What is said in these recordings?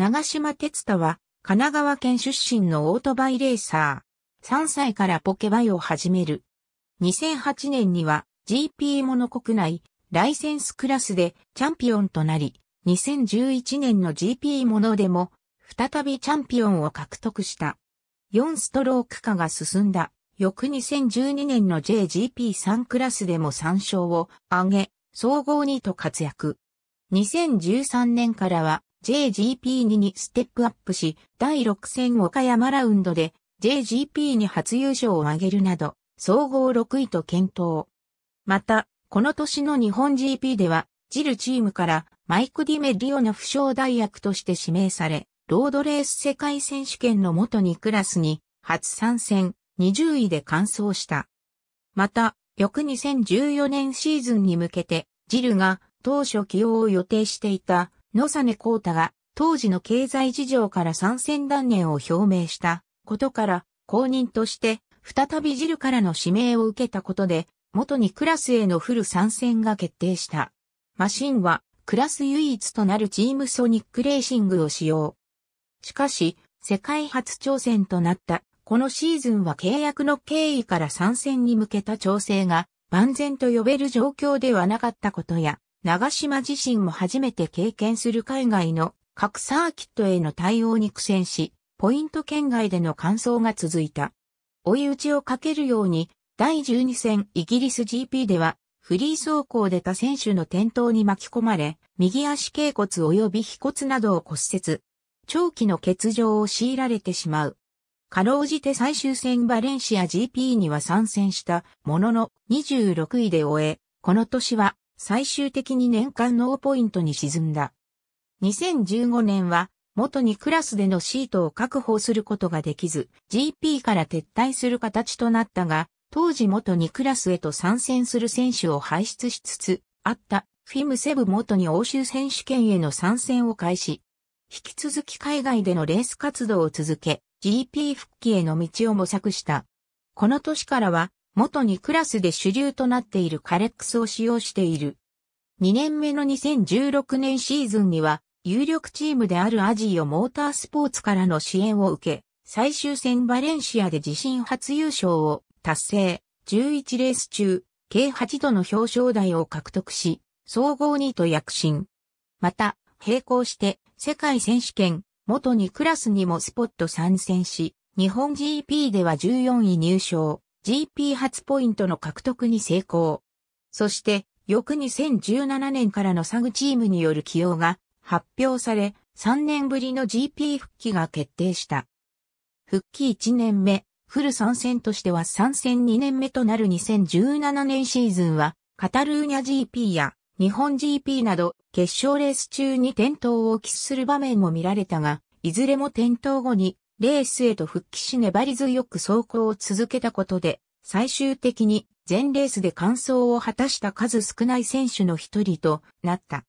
長島哲太は、神奈川県出身のオートバイレーサー。3歳からポケバイを始める。2008年には GP モノ国内ライセンスクラスでチャンピオンとなり、2011年の GP モノでも再びチャンピオンを獲得した。4ストローク化が進んだ。翌2012年の JGP3 クラスでも3勝を挙げ、総合2と活躍。2013年からは JGP2 にステップアップし、第6戦岡山ラウンドで j g p に初優勝を挙げるなど、総合6位と検討。また、この年の日本 GP では、ジルチームからマイク・ディメリオの負傷代役として指名され、ロードレース世界選手権の元2クラスに初参戦20位で完走した。また、翌2014年シーズンに向けて、ジルが当初起用を予定していた野根光太が当時の経済事情から参戦断念を表明したことから公認として再びジルからの指名を受けたことで元にクラスへのフル参戦が決定した。マシンはクラス唯一となるチームソニックレーシングを使用。しかし世界初挑戦となったこのシーズンは契約の経緯から参戦に向けた調整が万全と呼べる状況ではなかったことや、長島自身も初めて経験する海外の各サーキットへの対応に苦戦し、ポイント圏外での完走が続いた。追い打ちをかけるように、第12戦イギリス GP では、フリー走行で他選手の転倒に巻き込まれ、右足脛骨及び腓骨などを骨折。長期の欠場を強いられてしまう。かろうじて最終戦バレンシア GP には参戦したものの26位で終え、この年は最終的に年間ノーポイントに沈んだ。2015年は、元にクラスでのシートを確保することができず、GP から撤退する形となったが、当時元にクラスへと参戦する選手を輩出しつつ、あったフィムセブ元に欧州選手権への参戦を開始。引き続き海外でのレース活動を続け、GP 復帰への道を模索した。この年からは、元にクラスで主流となっているカレックスを使用している。2年目の2016年シーズンには、有力チームであるアジオモータースポーツからの支援を受け、最終戦バレンシアで自身初優勝を達成、11レース中、計8度の表彰台を獲得し、総合2と躍進。また、並行して、世界選手権、元にクラスにもスポット参戦し、日本 GP では14位入賞。GP 初ポイントの獲得に成功。そして、翌2017年からのサグチームによる起用が発表され、3年ぶりの GP 復帰が決定した。復帰1年目、フル参戦としては参戦2年目となる2017年シーズンは、カタルーニャ GP や日本 GP など決勝レース中に転倒を喫する場面も見られたが、いずれも転倒後にレースへと復帰し粘り強く走行を続けたことで、最終的に全レースで完走を果たした数少ない選手の一人となった。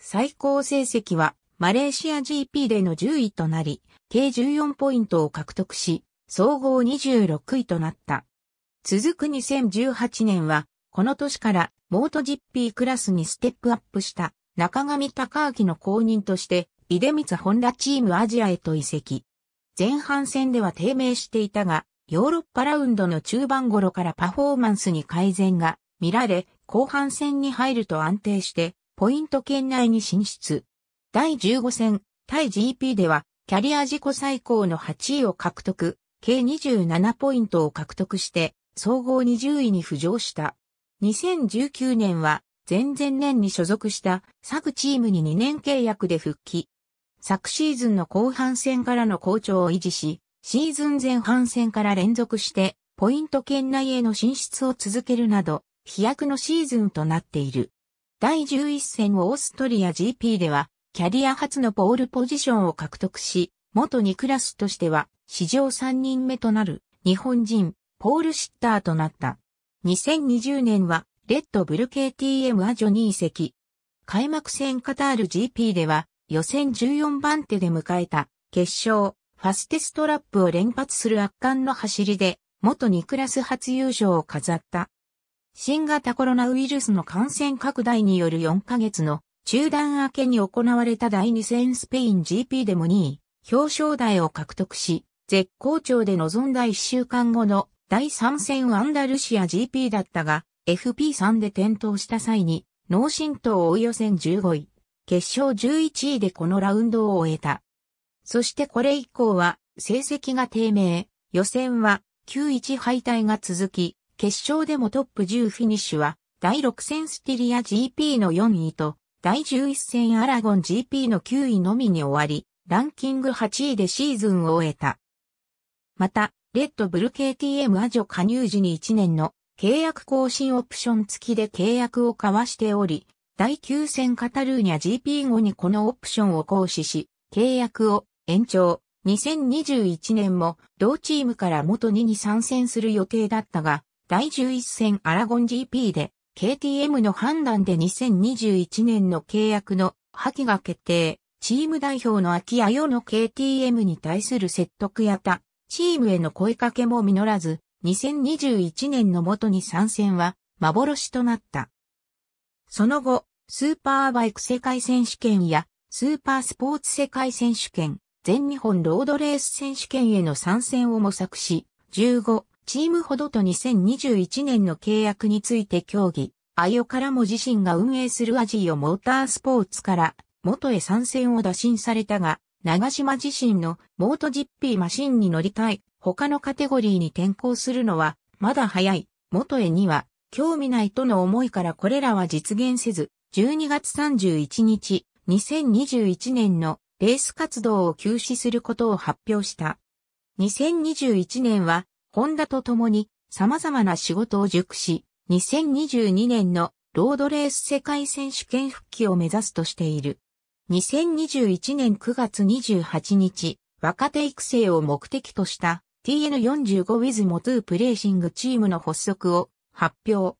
最高成績はマレーシア GP での10位となり、計14ポイントを獲得し、総合26位となった。続く2018年は、この年からモート GP クラスにステップアップした中上隆明の後任として、出光ホンチームアジアへと移籍。前半戦では低迷していたが、ヨーロッパラウンドの中盤頃からパフォーマンスに改善が見られ、後半戦に入ると安定して、ポイント圏内に進出。第15戦、対 GP では、キャリア自己最高の8位を獲得、計27ポイントを獲得して、総合20位に浮上した。2019年は、前々年に所属した、各チームに2年契約で復帰、昨シーズンの後半戦からの好調を維持し、シーズン前半戦から連続してポイント圏内への進出を続けるなど、飛躍のシーズンとなっている。第11戦オーストリア GP では、キャリア初のポールポジションを獲得し、元2クラスとしては、史上3人目となる、日本人、ポール・シッターとなった。2020年は、レッドブル KTM アジョー席。開幕戦カタール GP では、予選14番手で迎えた決勝、ファステストラップを連発する圧巻の走りで、元2クラス初優勝を飾った。新型コロナウイルスの感染拡大による4ヶ月の中断明けに行われた第2戦スペイン GP でも2位、表彰台を獲得し、絶好調で臨んだ1週間後の第3戦アンダルシア GP だったが、FP3 で転倒した際に、脳震盪を追い予選15位。決勝11位でこのラウンドを終えた。そしてこれ以降は成績が低迷、予選は9-1敗退が続き、決勝でもトップ10フィニッシュは、第6戦スティリア GP の4位と、第11戦アラゴン GP の9位のみに終わり、ランキング8位でシーズンを終えた。また、レッドブル KTM アジョ加入時に1年の契約更新オプション付きで契約を交わしており、第9戦カタルーニャ GP 後にこのオプションを行使し、契約を延長。2021年も同チームから元2に参戦する予定だったが、第11戦アラゴン GP で KTM の判断で2021年の契約の破棄が決定。チーム代表の秋谷世の KTM に対する説得やた、チームへの声かけも実らず、2021年の元に参戦は幻となった。その後、スーパーバイク世界選手権や、スーパースポーツ世界選手権、全日本ロードレース選手権への参戦を模索し、15、チームほどと2021年の契約について協議。アヨからも自身が運営するアジオモータースポーツから元へ参戦を打診されたが、長島自身のモートジッピーマシンに乗りたい他のカテゴリーに転向するのはまだ早い元へには興味ないとの思いからこれらは実現せず、12月31日、2021年のレース活動を休止することを発表した。2021年は、ホンダと共に様々な仕事を熟し、2022年のロードレース世界選手権復帰を目指すとしている。2021年9月28日、若手育成を目的とした TN45 with モトプレーシングチームの発足を発表。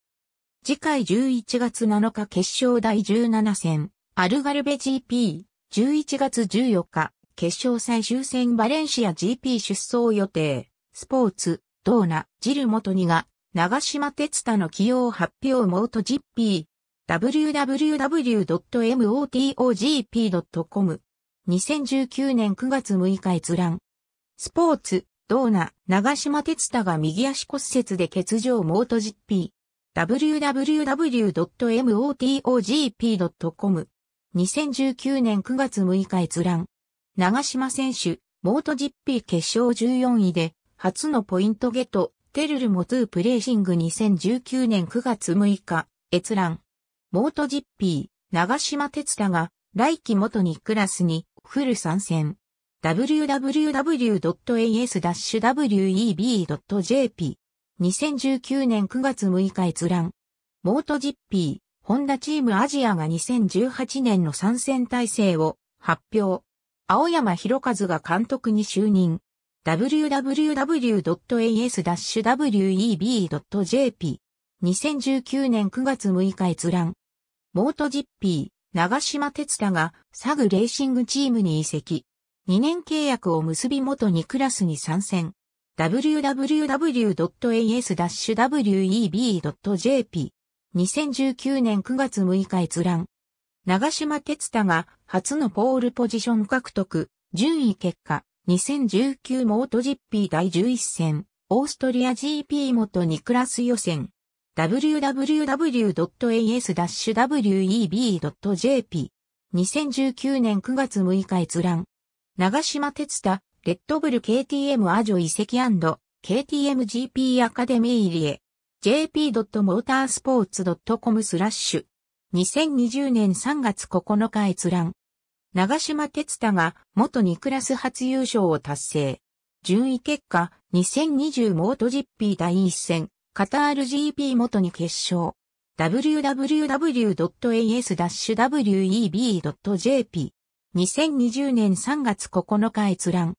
次回11月7日決勝第17戦、アルガルベ GP、11月14日、決勝最終戦バレンシア GP 出走予定、スポーツ、ドーナ、ジル元2が、長島哲太の起用発表モート GP、www.motogp.com2019 年9月6日閲覧。スポーツ、ドうな。長島哲太が右足骨折で欠場モート GP。www.motogp.com 2019年9月6日閲覧。長島選手、モート GP 決勝14位で、初のポイントゲット、テルルモトゥープレーシング2019年9月6日、閲覧。モート GP、長島哲太が、来季元にクラスに、フル参戦。www.as-web.jp。2019年9月6日閲覧。モートジッピー、ホンダチームアジアが2018年の参戦体制を発表。青山博一が監督に就任。www.as-web.jp。2019年9月6日閲覧。モートジッピー、長島哲太がサグレーシングチームに移籍。2年契約を結び元2クラスに参戦。www.as-web.jp 2019年9月6日閲覧。長島哲太が初のポールポジション獲得、順位結果、2019モート GP 第11戦、オーストリア GP 元2クラス予選。www.as-web.jp2019 年9月6日閲覧。長島哲太、レッドブル KTM アジョ遺跡 &KTMGP アカデミー入りへ jp.motorsports.com スラッシュ2020年3月9日閲覧長島哲太が元2クラス初優勝を達成。順位結果、2020モート GP 第1戦、カタール GP 元に決勝。www.as-web.jp 2020年3月9日閲覧。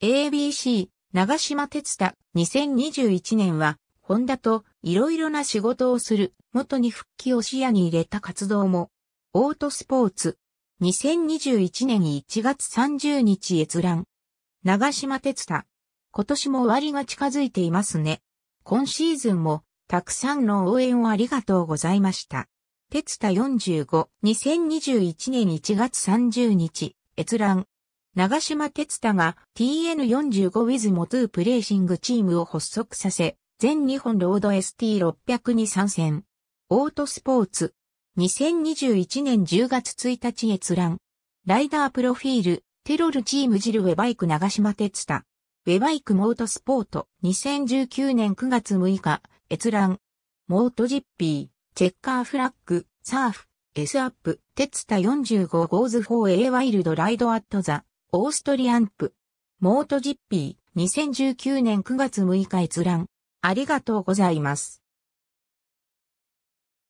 ABC、長島哲太、2021年は、ホンダといろいろな仕事をする、元に復帰を視野に入れた活動も。オートスポーツ。2021年1月30日閲覧。長島哲太。今年も終わりが近づいていますね。今シーズンも、たくさんの応援をありがとうございました。鉄田45、2021年1月30日、閲覧。長島鉄田が TN45 with モトゥープレーシングチームを発足させ、全日本ロード ST600 に参戦。オートスポーツ。2021年10月1日閲覧。ライダープロフィール、テロルチームジルウェバイク長島鉄田。ウェバイクモートスポート2019年9月6日、閲覧。モートジッピー。チェッカーフラッグ、サーフ、エスアップ、テツタ45ゴーズ 4A ワイルドライドアットザ、オーストリアンプ。モートジッピー、2019年9月6日閲覧。ありがとうございます。